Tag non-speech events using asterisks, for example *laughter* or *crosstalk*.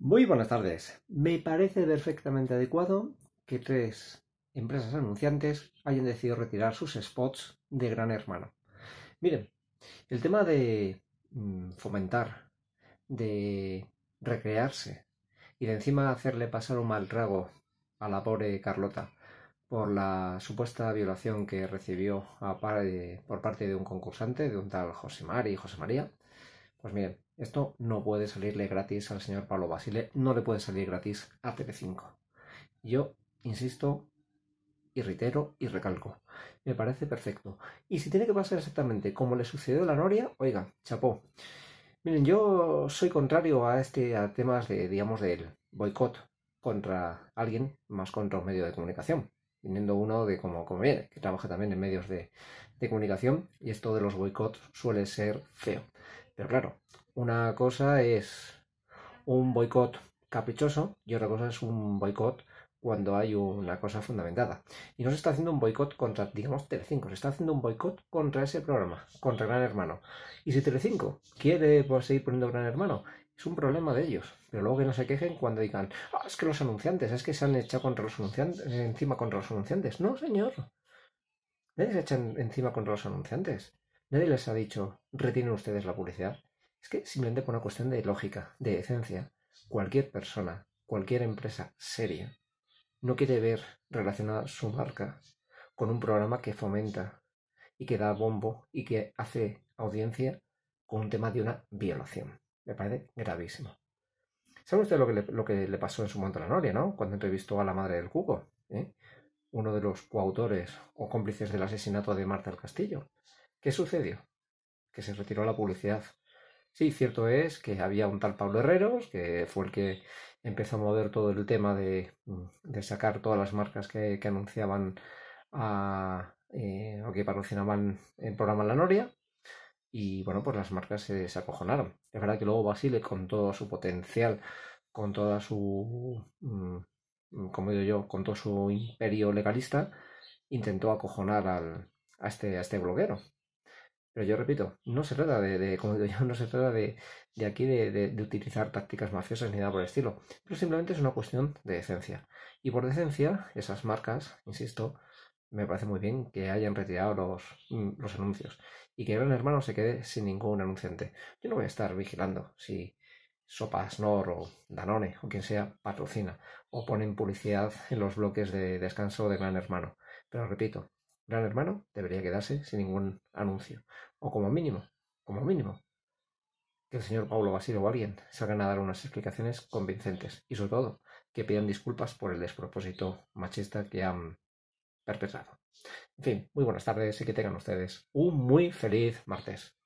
Muy buenas tardes. Me parece perfectamente adecuado que tres empresas anunciantes hayan decidido retirar sus spots de Gran Hermano. Miren, el tema de mm, fomentar, de recrearse y de encima hacerle pasar un mal trago a la pobre Carlota por la supuesta violación que recibió eh, por parte de un concursante, de un tal José José María, pues miren, esto no puede salirle gratis al señor Pablo Basile, no le puede salir gratis a TP5. Yo insisto y reitero y recalco. Me parece perfecto. Y si tiene que pasar exactamente como le sucedió a la Noria, oiga, chapó. Miren, yo soy contrario a este a temas de, digamos, del boicot contra alguien, más contra un medio de comunicación. Teniendo uno de como, como viene, que trabaja también en medios de, de comunicación, y esto de los boicots suele ser feo. Pero claro, una cosa es un boicot caprichoso y otra cosa es un boicot cuando hay una cosa fundamentada. Y no se está haciendo un boicot contra, digamos, Telecinco, se está haciendo un boicot contra ese programa, contra Gran Hermano. Y si Telecinco quiere pues, seguir poniendo Gran Hermano, es un problema de ellos. Pero luego que no se quejen cuando digan, ah, es que los anunciantes, es que se han echado contra los anunciantes, encima contra los anunciantes. No, señor. Nadie se echan encima contra los anunciantes. Nadie les ha dicho, retienen ustedes la publicidad. Es que simplemente por una cuestión de lógica, de esencia, cualquier persona, cualquier empresa seria, no quiere ver relacionada su marca con un programa que fomenta y que da bombo y que hace audiencia con un tema de una violación. Me parece gravísimo. ¿Sabe usted lo que, le, lo que le, pasó en su momento a la Noria, no? Cuando entrevistó a la madre del cuco, ¿eh? uno de los coautores o cómplices del asesinato de Marta del Castillo. ¿Qué sucedió? Que se retiró la publicidad. Sí, cierto es que había un tal Pablo Herreros, que fue el que empezó a mover todo el tema de, mm, sacar todas las marcas que, anunciaban a, eh, o que patrocinaban el programa La Noria. Y bueno, pues las marcas se, desacojonaron. acojonaron. Es verdad que luego Basile, con todo su potencial, con toda su, mm, mm, como digo yo, con todo su imperio legalista, intentó acojonar al, a, este, a este bloguero. Pero yo repito, no se trata de, como digo yo, *laughs* no se trata de, aquí de, utilizar tácticas mafiosas ni nada por el estilo. Pero simplemente es una cuestión de decencia. Y por decencia, esas marcas, insisto, me parece muy bien que hayan retirado los, mm, anuncios. Y que Gran Hermano se quede sin ningún anunciante. Yo no voy a estar vigilando si Sopas Nor o Danone o quien sea patrocina o ponen publicidad en los bloques de descanso de Gran Hermano. Pero repito, Gran Hermano debería quedarse sin ningún anuncio, o como mínimo, como mínimo, que el señor Paulo Basile o alguien salgan a dar unas explicaciones convincentes y sobre todo que pidan disculpas por el despropósito machista que han perpetrado. En fin, muy buenas tardes y que tengan ustedes un muy feliz martes.